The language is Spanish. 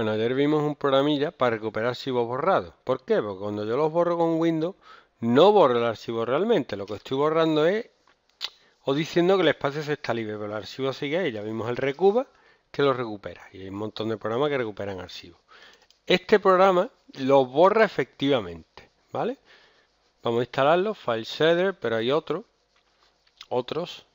Bueno, ayer vimos un programilla para recuperar archivos borrados. ¿Por qué? Porque cuando yo los borro con Windows, no borro el archivo realmente. Lo que estoy borrando es, o diciendo que el espacio se está libre, pero el archivo sigue ahí. Ya vimos el Recuba que lo recupera. Y hay un montón de programas que recuperan archivos. Este programa lo borra efectivamente, ¿vale? Vamos a instalarlo, File Shader, pero hay otro, otros,